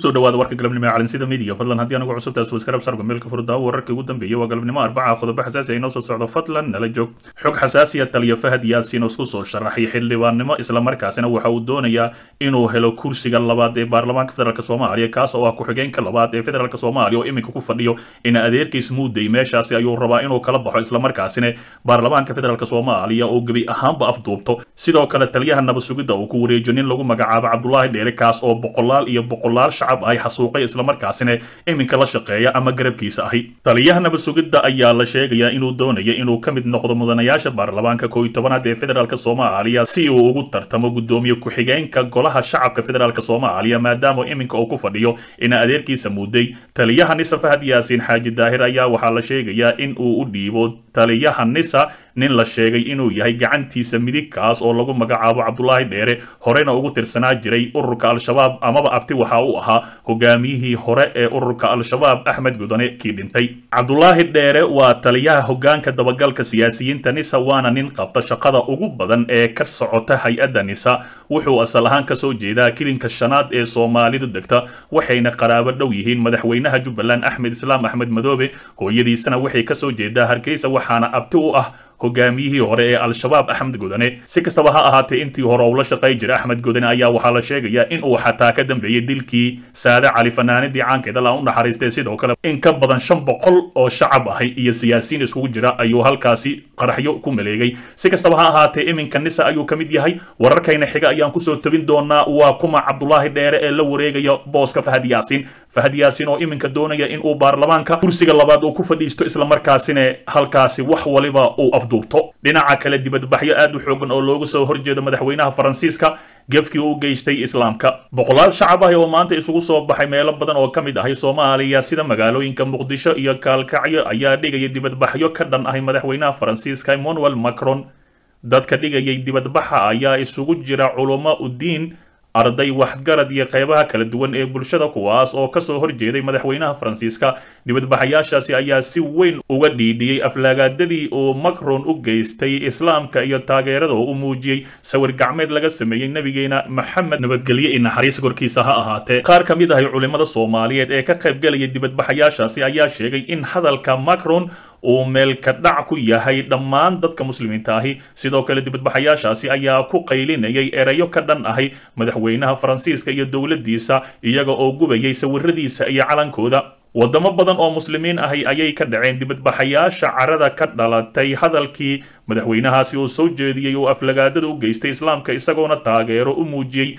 kusoo dhawaada warka galabnimada calansida midiga fadlan haddii anagu cusubtahay subscribe sargo meelka furdaa wararkii ugu dambeeyey waa galabnimo arbaca qodobo xasaasi ah inoo soo socdo fadlan nala joog xog xasaasiya taliya fahad yaasiin oo isku soo sharaxay xildhibaannimo islamarkaasina waxa uu doonayaa inuu helo kursiga labaad ee baarlamaanka federaalk soomaaliya kaas oo ah ku-xigeenka labaad ee federaalk soomaaliya oo iminka ku fadhiyo in adeerkiis muudday meeshaasi ayuu rabaa inuu kala baxo islamarkaasina baarlamaanka federaalk soomaaliya oo gebi ahaanba afduubto sidoo kale taliyaha nabad sugidda uu ku wareejiyo nin lagu magacaabo cabdulaahi dheere kaas oo boqolaal iyo boqolaal shacab shacab ay xasuuqay islamarkaasina iminka la shaqeeya ama garabkiisa ahi taliyaha nabad ayaa la sheegayaa inuu doonayo inuu ka mid noqdo mudanayaasha baarlamaanka koo iyo tobanaad ee federaalk soomaaliya si uu ugu tartamo guddoomiye ku-xigeenka golaha shacabka federaalk soomaaliya maadaama iminka uu ku fadhiyo ina adeerkiisa muday taliyahani safahad yaasiin xaaji daahir ayaa waxaa la sheegayaa in uu u dhiibo taliyaha nisa nin la sheegay inuu yahay gacantiisa midigkaas oo lagu magacaabo cabdulaahi dheere horena ugu tirsanaa jiray ururka al-shabaab amaba abti waxa uu ahaa hogaamiyihii hore ee ururka al-shabaab axmed gudane kii dhintay cabdulaahi dheere waa taliyaha hogaanka dabagalka siyaasiyiinta nisa waana nin qabta shaqada ugu badan ee ka socota hay-adda nisa wuxuu asal ahaan kasoo jeedaa kilinka shanaad ee soomaalidu degta waxayna qaraabo dhow yihiin madaxweynaha jubbaland axmed islaam axmed madoobe hooyadiisana waxay kasoo jeedaa hargeysa waxaana abti u ah hogaamiyihii hore ee al-shabaab axmed godane si kastaba ha ahaatee intii hore ula shaqay jira axmed godane ayaa waxaa la sheegayaa uu xataa ka dambeeyey dilkii saade cali fanaanidii caankeed alla u naxariistay sidoo kale in ka badan shan boqol oo shacab ahay iyo siyaasiyiin isugu jira ayuu halkaasi qaraxyo ku maleegay si kastaba ha ahaatee iminka nisa ayuu ka mid yahay wararkayna xiga ayaan kusoo tobin doonaa waa kuma cabdulaahi dheere ee la wareegaya booska fahad yaasiin fahad yaasiin oo iminka doonaya in uu baarlamaanka kursiga labaad uu ku fadhiisto islamarkaasina halkaasi wax waliba uu duubto dhinaca kale dibadbaxyo aad u xoogan oo looga soo horjeedo madaxweynaha faransiiska gefkii u geystay islaamka boqolaal shacab ah oo maanta isugu soo baxay meelo badan oo ka mid ahay soomaaliya sida magaalooyinka muqdisho iyo kaalkacyo ayaa dhigaya dibadbaxyo ka dhan ahay madaxweynaha faransiiska emmanuel macron dadka dhigayay dibadbaxa ayaa isugu jira culamo udiin arday waxgarad iyo qeybaha kala duwan ee bulshada kuwaas oo kasoo horjeeday madaxweynaha faransiiska dibadbaxayaashaasi ayaa si weyn uga dhiidhiyey aflaagaadadii uu macron u geystay islaamka iyo taageerada oo u muujiyey sawir gacmeed laga sameeyey nebigeena maxamed nabadgelye iyo naxariis korkiisa ha ahaatee qaar ka mid ahay culimmada soomaaliyeed ee ka qaybgelaya dibadbaxayaashaasi ayaa sheegay in hadalka macron uu meelka dhac ku yahay dhammaan dadka muslimiinta ahi sidoo kale dibadbaxayaashaasi ayaa ku qaylinayay erayo ka dhan ahi madaxweynaha faransiiska iyo dowladdiisa iyaga oo gubayay sawiradiisa iyo calankooda waddamo badan oo muslimiin ahi ayay ka dhaceen dibadbaxayaasha carada ka dhalatay hadalkii madaxweynahaasi uu soo jeediyey uu aflagaadada u geystay islaamka isagoona taageero u muujiyey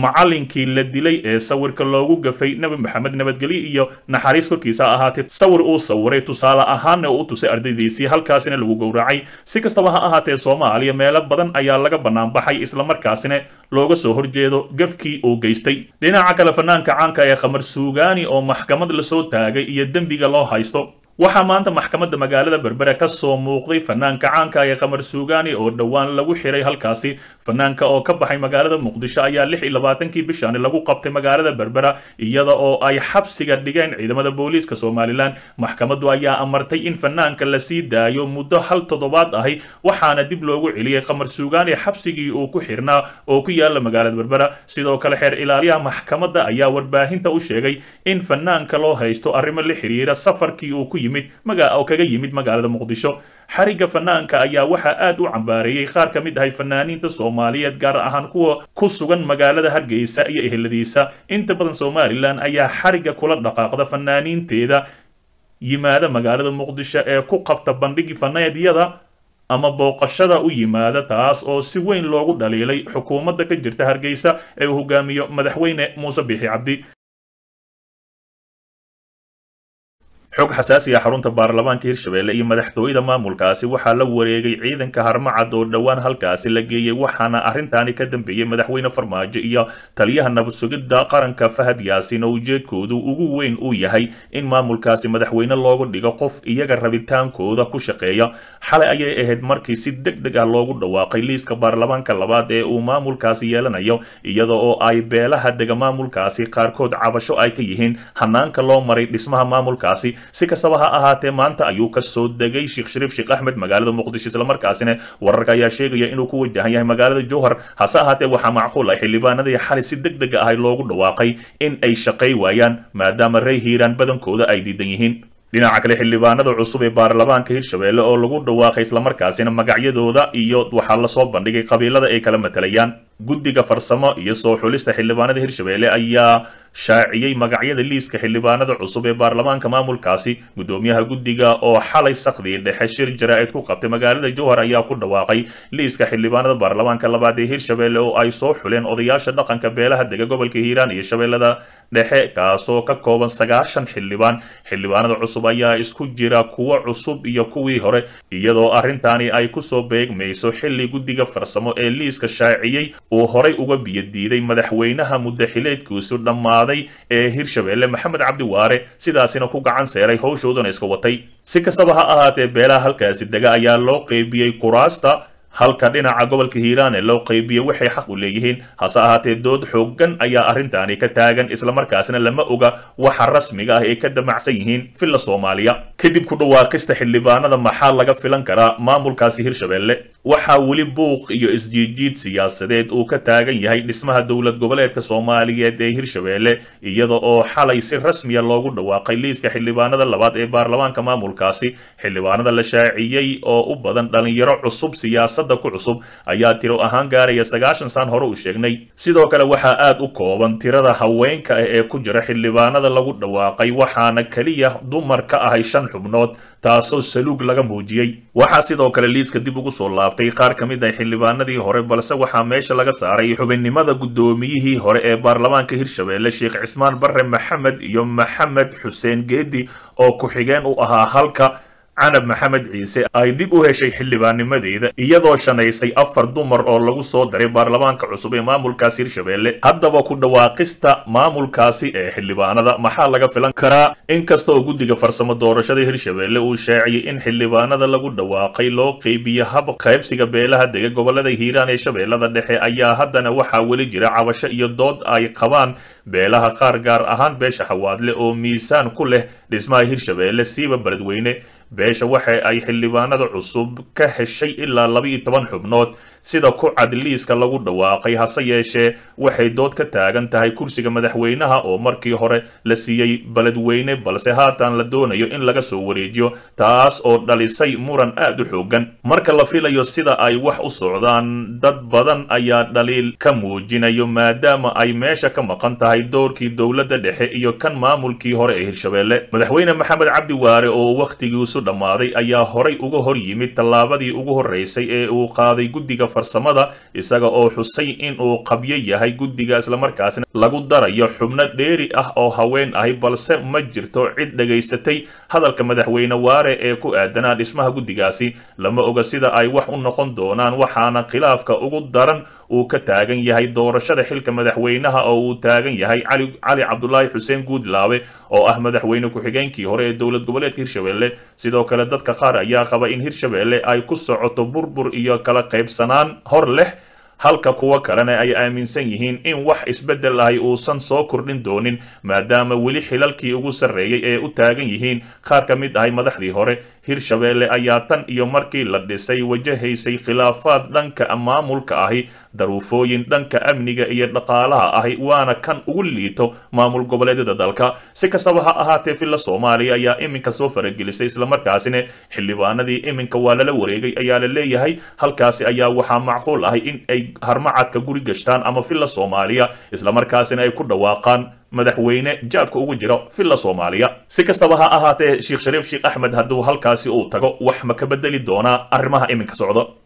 macalinkii la dilay ee sawirka loogu gafay nebi maxamed nabadgelye iyo naxariis korkiisa ahaatee sawir uu sawiray tusaale ahaanna uu tusay ardaydiisii halkaasina lagu gowracay si kastaba ha ahaatee soomaaliya meelo badan ayaa laga bannaanbaxay islamarkaasina looga soo horjeedo gafkii uu geystay dhinaca kale fanaanka caanka ah ee khamar suugaani oo maxkamad lasoo taagay iyo dembiga loo haysto waxaa maanta maxkamadda magaalada berbera ka soo muuqday fanaanka caanka ah ee kamar suugaani oo dhowaan lagu xiray halkaasi fanaanka oo ka baxay magaalada muqdisho ayaa lix iyo labaatankii bishani lagu qabtay magaalada berbera iyada oo ay xabsiga dhigeen ciidamada booliiska somalilan maxkamaddu ayaa amartay in fanaanka lasii daayo muddo hal toddobaad ahi waxaana dib loogu celiyey kamar suugaani xabsigii uu ku xirnaa oo ku yaala magaalada berbera sidoo kale xeer ilaaliyaha maxkamadda ayaa warbaahinta u sheegay in fanaanka loo haysto arrimo la xiriira safarkii uu ku yimid magaca oo kaga yimid magaalada muqdisho xarigga fanaanka ayaa waxaa aad u cambaareeyey qaar ka mid ahay fanaaniinta soomaaliyeed gaar ahaan kuwa ku sugan magaalada hargeysa iyo eheladiisa inta badan somalilan ayaa xarigga kula dhaqaaqda fanaaniinteeda yimaada magaalada muqdisho ee ku qabta bandhigi faneedyada ama booqashada u yimaada taas oo si weyn loogu dhaliilay xukuumadda ka jirta hargeysa ee uu hogaamiyo madaxweyne muuse biixi cabdi xog xasaasiga ah xarunta baarlamaanka hirshabelle iyo madaxtooyada maamulkaasi waxaa la wareegay ciidanka harmacad oo dhowaan halkaasi la geeyey waxaana arrintaani ka dambeeyey madaxweyne farmaajo iyo taliyaha nabadsugidda qaranka fahad yaasin oo ujeedkoodu ugu weyn uu yahay in maamulkaasi madaxweyne loogu dhigo qof iyaga rabitaankooda ku shaqeeya xalay ayay ahayd markii si deg deg ah loogu dhawaaqay liiska baarlamaanka labaad ee uu maamulkaasi yeelanayo iyada oo ay beelaha dega maamulkaasi qaarkood cabasho ay ka yihiin hanaanka loo maray dhismaha maamulkaasi si kastaba ha ahaatee maanta ayuu ka soo degay sheekh shariif sheekh axmed magaalada muqdisho islamarkaasina wararka ayaa sheegaya inuu ku wajahan yahay magaalada jowhar hase ahaatee waxaa macquul ah xildhibaanadii xalay si deg deg ahay loogu dhawaaqay in ay shaqay waayaan maadaama rey hiiraan badankooda ay diidan yihiin dhinaca kale xildhibaanada cusub ee baarlamaanka hirshabeelle oo lagu dhawaaqay islamarkaasina magacyadooda iyo waxaa lasoo bandhigay qabiilada ay kala matalayaan guddiga farsamo iyo soo xulista xildhibaanada hirshabeelle ayaa shaaciyey magacyada liiska xildhibaanada cusub ee baarlamaanka maamulkaasi guddoomiyaha guddiga oo xalay sakhdii dhexe shir jaraa-id ku qabtay magaalada jowhar ayaa ku dhawaaqay liiska xildhibaanada baarlamaanka labaad ee hirshabeelle oo ay soo xuleen odayaasha dhaqanka beelaha dega gobolka hiiraan iyo shabeellada dhexe kaasoo ka kooban sagaashan xildhibaan xildhibaanada cusub ayaa isku jira kuwa cusub iyo kuwii hore iyadoo arrintaani ay kusoo beegmayso xilli guddiga farsamo ee liiska shaaciyey uu horay uga biyo diiday madaxweynaha muddo xileedkiisu dhammaaday ee hirshabeelle maxamed cabdi waare sidaasina ku gacan seeray howshoodana iska watay si kastaba ha ahaatee beelaha halkaasi dega ayaa loo qeybiyey kuraasta halka dhinaca gobolka hiiraan ee loo qaybiyo waxay xaq u leeyihiin hase ahaatee dood xoogan ayaa arrintaani ka taagan islamarkaasna lama oga waxa rasmiga ah ay ka damacsan yihiin filla soomaaliya kadib ku dhawaaqista xildhibaanada maxaa laga filan karaa maamulkaasi hirshabelle waxaa weli buuq iyo isjiidjiid siyaasadeed uu ka taagan yahay dhismaha dowlad goboleedka soomaaliyeed ee hirshabelle iyada oo xalay si rasmiya loogu dhawaaqay liiska xildhibaanada labaad ee baarlamaanka maamulkaasi xildhibaanada la shaaciyey oo u badan dhalinyaro cusub siyaasad siyaasadda ku cusub ayaa tiro ahaan gaaraya sagaashan saan hore u sheegnay sidoo kale waxaa aad u kooban tirada haweenka ah ee ku jira xildhibaanada lagu dhawaaqay waxaana keliya dumar ka ahay shan xubnood taasoo saluug laga muujiyey waxaa sidoo kale liiska dib ugu soo laabtay qaar ka mid ah xildhibaanadii hore balse waxaa meesha laga saaray xubinnimada guddoomiyihii hore ee baarlamaanka hirshabeelle sheekh cismaan barre maxamed iyo maxamed xuseen geedi oo ku-xigeen u ahaa halka canab maxamed ciise ay dib u heshay xildhibaannimadeeda iyadoo shanaysay afar dumar oo lagu soo daray baarlamaanka cusub ee maamulkaasi hirshabeelle haddaba ku dhawaaqista maamulkaasi ee xildhibaanada maxaa laga filan karaa inkasta guddiga farsamo doorashada hirshabeelle uu shaaciyey in xildhibaanada lagu dhawaaqay loo qeybiyo hab qaybsiga beelaha dega gobollada hiiraan ee shabeellada dhexe ayaa haddana waxaa weli jira cabasho iyo dood ay qabaan beelaha qaar gaar ahaan beesha xawaadle oo miisaan ku leh dhismaha hirshabeelle siiba beledweyne beesha waxa ay xildhibaanada cusub ka heshay ilaa laba toban xubnood sida ku cad liiska lagu dhawaaqay hase yeeshee waxay dood ka taagan tahay kursiga madaxweynaha oo markii hore la siiyey beledweyne balse haatan la doonayo in laga soo wareejiyo taas oo dhalisay muran aad u xoogan marka la filayo sida ay wax u socdaan dad badan ayaa dhaliil ka muujinayo maadaama ay meesha ka maqan tahay doorkii dowladda dhexe iyo kan maamulkii hore ee hirshabeelle madaxweyne maxamed cabdi waare oo wakhtigii dhammaaday ayaa horay uga hor yimid tallaabadii ugu horreysay ee uu qaaday guddiga farsamada isaga oo xusay inuu qabyo yahay guddiga islamarkaasna lagu darayo xubno dheeri ah oo haween ahi balse ma jirto cid dhegaysatay hadalka madaxweyne waare ee ku aadanaa dhismaha guddigaasi lama oga sida ay wax u noqon doonaan waxaana khilaafka ugu daran uu ka taagan yahay doorashada xilka madaxweynaha oo uu taagan yahay cali cabdulaahi xuseen guudlaabe oo ah madaxweyne ku-xigeenkii hore ee dowlad goboleedka hirshabelle sidoo kale dadka qaar ayaa qaba in hirshabelle ay ku socoto burbur iyo kala qaybsanaan hor leh halka kuwo kalena ay aaminsan yihiin in wax isbeddel ahi uusan soo kordhin doonin maadaama weli xilalkii ugu sarreeyey ee u taagan yihiin qaar ka mid ahay madaxdii hore hirshabeelle ayaa tan iyo markii la dhisay wajahaysay khilaafaad dhanka maamulka ahi daruufooyin dhanka amniga iyo dhaqaalaha ahi waana kan ugu liito maamul goboleedyada dalka si kastaba ha ahaatee filla soomaaliya ayaa iminka soo faragelisay islamarkaasina xildhibaanadii iminka waa lala wareegay ayaa la leeyahay halkaasi ayaa waxaa macquul ahi in ay harmacadka guri gashtaan ama filla soomaaliya islamarkaasina ay ku dhawaaqaan madaxweyne jaabka ugu jiro filla soomaaliya si kastaba ha ahaatee sheekh shariif sheekh axmed hadduu halkaasi uu tago wax ma ka bedeli doonaa arrimaha iminka socdo